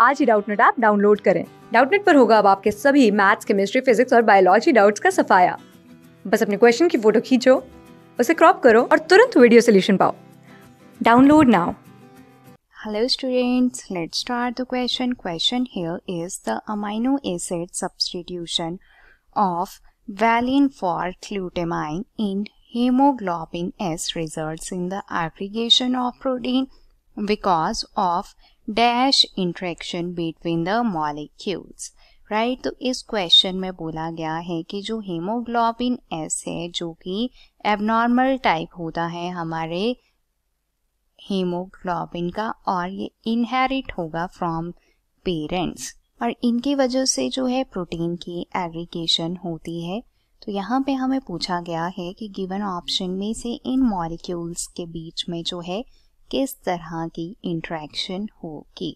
आज ही Doubtnut app download करें डाउटनेट पर होगा अब आपके सभी मैथ्स केमिस्ट्री फिजिक्स और बायोलॉजी डाउट्स का सफाया बस अपने क्वेश्चन की फोटो खींचो उसे क्रॉप करो और तुरंत वीडियो सोल्यूशन पाओ download now Hello students, let's start the question. Question here is the amino acid substitution of valine for glutamine in hemoglobin S results in the aggregation of protein because of dash interaction between the molecules right तो इस question में बोला गया है कि जो haemoglobin S है जो कि एबनॉर्मल टाइप होता है हमारे हीमोग्लोबिन का और ये इनहेरिट होगा फ्रॉम पेरेंट्स और इनकी वजह से जो है प्रोटीन की एग्रीगेशन होती है तो यहाँ पे हमें पूछा गया है कि गिवन ऑप्शन में से इन मॉलिक्यूल्स के बीच में जो है किस तरह की इंट्रैक्शन होगी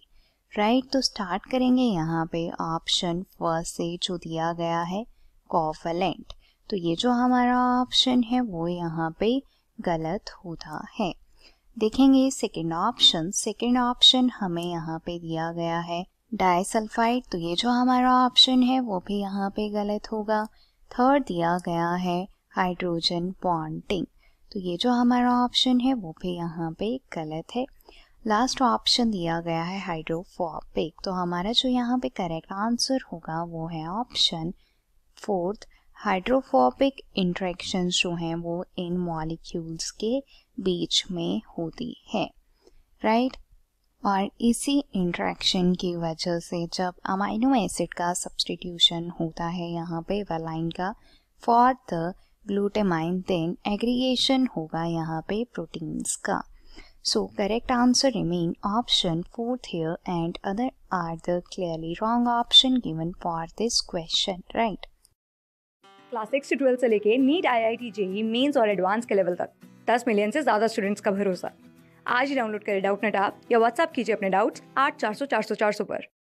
राइट तो स्टार्ट करेंगे यहाँ पे ऑप्शन फर्स्ट से जो दिया गया है कॉफलेंट तो ये जो हमारा ऑप्शन है वो यहाँ पे गलत होता है देखेंगे सेकेंड ऑप्शन सेकेंड ऑप्शन हमें यहाँ पे दिया गया है डायसल्फाइड तो ये जो हमारा ऑप्शन है वो भी यहाँ पे गलत होगा थर्ड दिया गया है हाइड्रोजन बॉन्डिंग तो ये जो हमारा ऑप्शन है वो भी यहाँ पे गलत है लास्ट ऑप्शन दिया गया है हाइड्रोफोबिक तो हमारा जो यहाँ पे करेक्ट आंसर होगा वो है ऑप्शन फोर्थ हाइड्रोफोबिक इंट्रेक्शन जो हैं वो इन मॉलिक्यूल्स के बीच में होती है राइट right? और इसी इंट्रैक्शन की वजह से जब अमाइनो एसिड का सब्सटीट्यूशन होता है यहाँ पे वेलाइन का for the glutamine then aggregation होगा यहाँ पे प्रोटीन्स का so correct answer remain option fourth here and other are the clearly wrong option given for this question right class six से ट्वेल्थ से लेके NEET I I T JEE mains और advance के level तक दस million से ज़्यादा students का भरोसा आज ही डाउनलोड करें डाउट नेट आप या व्हाट्सअप कीजिए अपने डाउट्स आठ चार सौ चार सौ चार सौ पर